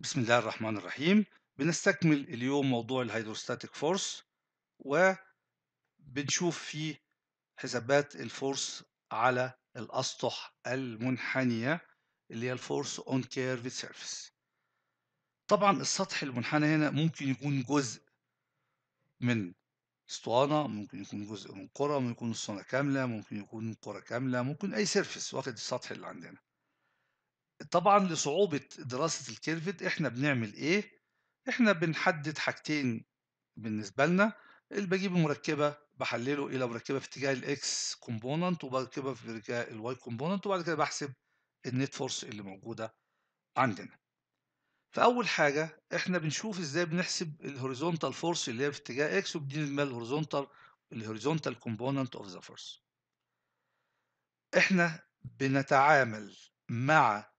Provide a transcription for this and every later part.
بسم الله الرحمن الرحيم بنستكمل اليوم موضوع الهيدروستاتيك فورس وبنشوف فيه حسابات الفورس على الأسطح المنحنية اللي هي الفورس اون كيرف سيرفيس طبعا السطح المنحنى هنا ممكن يكون جزء من اسطوانة ممكن يكون جزء من قرى ممكن يكون اسطوانة كاملة ممكن يكون قرى كاملة ممكن أي سيرفيس واخد السطح اللي عندنا طبعًا لصعوبة دراسة الكيرفت إحنا بنعمل إيه، إحنا بنحدد حاجتين بالنسبة لنا، اللي بجيب المركبة بحلله إلى مركبة في اتجاه الاكس كومبوننت ومركبة في اتجاه الواي كومبوننت وبعد كده بحسب النت فورس اللي موجودة عندنا. فأول حاجة إحنا بنشوف إزاي بنحسب الهوريزونتال فورس اللي هي في اتجاه X وبنسميها الهوريزونتال الهوريزونتال component of the force. إحنا بنتعامل مع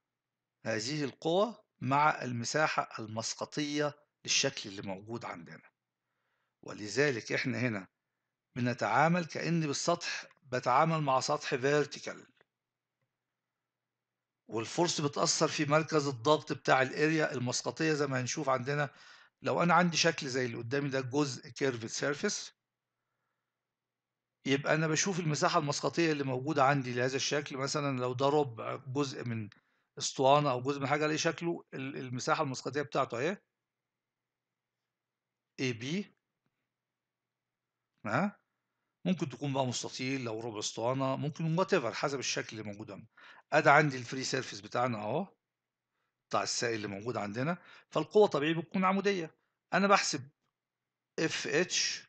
هذه القوى مع المساحة المسقطية للشكل اللي موجود عندنا ولذلك احنا هنا بنتعامل كأني بالسطح بتعامل مع سطح فيرتيكال والفرص بتأثر في مركز الضغط بتاع الاريا المسقطية زي ما هنشوف عندنا لو أنا عندي شكل زي اللي قدامي ده جزء كيرف سيرفيس يبقى أنا بشوف المساحة المسقطية اللي موجودة عندي لهذا الشكل مثلا لو ده ربع جزء من اسطوانه او جزء من حاجه الاقي شكله المساحه المسقطيه بتاعته اهي اي بي ها ممكن تكون بقى مستطيل لو ربع اسطوانه ممكن وات ايفر حسب الشكل اللي موجود عندي ادي عندي الفري سيرفيس بتاعنا اهو بتاع السائل اللي موجود عندنا فالقوه طبيعي بتكون عموديه انا بحسب اف اتش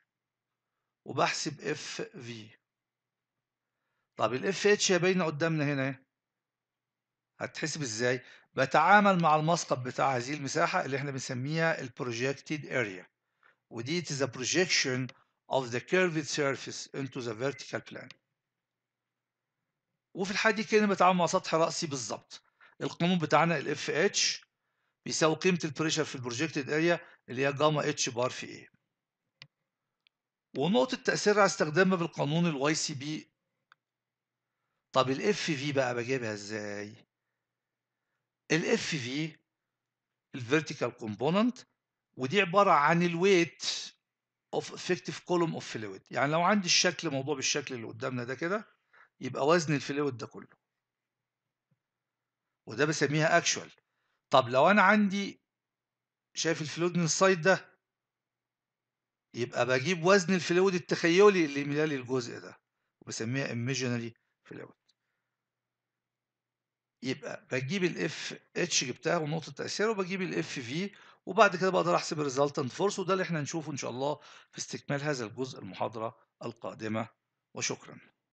وبحسب اف في طب الاف اتش هي باينه قدامنا هنا إيه؟ هتحسب ازاي؟ بتعامل مع المسقط بتاع هذه المساحة اللي احنا بنسميها الـ projected area ودي it is a projection of the curved surface into the vertical plane وفي الحالة دي كأني بتعامل مع سطح رأسي بالظبط القانون بتاعنا الـ FH بيساوي قيمة البريشر في البروجكتد اريا اللي هي جاما اتش بار في ايه ونقطة تأثير على استخدامها بالقانون الواي سي بي طب الاف في بقى بجيبها ازاي؟ الاف في الفيرتيكال كومبوننت ودي عباره عن الويت اوف افكتيف كولوم اوف فلويد يعني لو عندي الشكل موضوع بالشكل اللي قدامنا ده كده يبقى وزن الفلويد ده كله وده بسميها اكشوال طب لو انا عندي شايف الفلويد من السايد ده يبقى بجيب وزن الفلويد التخيلي اللي ملالي الجزء ده وبسميها imaginary فلويد يبقى بجيب الاف اتش جبتها ونقطه تاثيرها وبجيب الاف في وبعد كده بقدر احسب الريزلتنت فورس وده اللي احنا هنشوفه ان شاء الله في استكمال هذا الجزء المحاضره القادمه وشكرا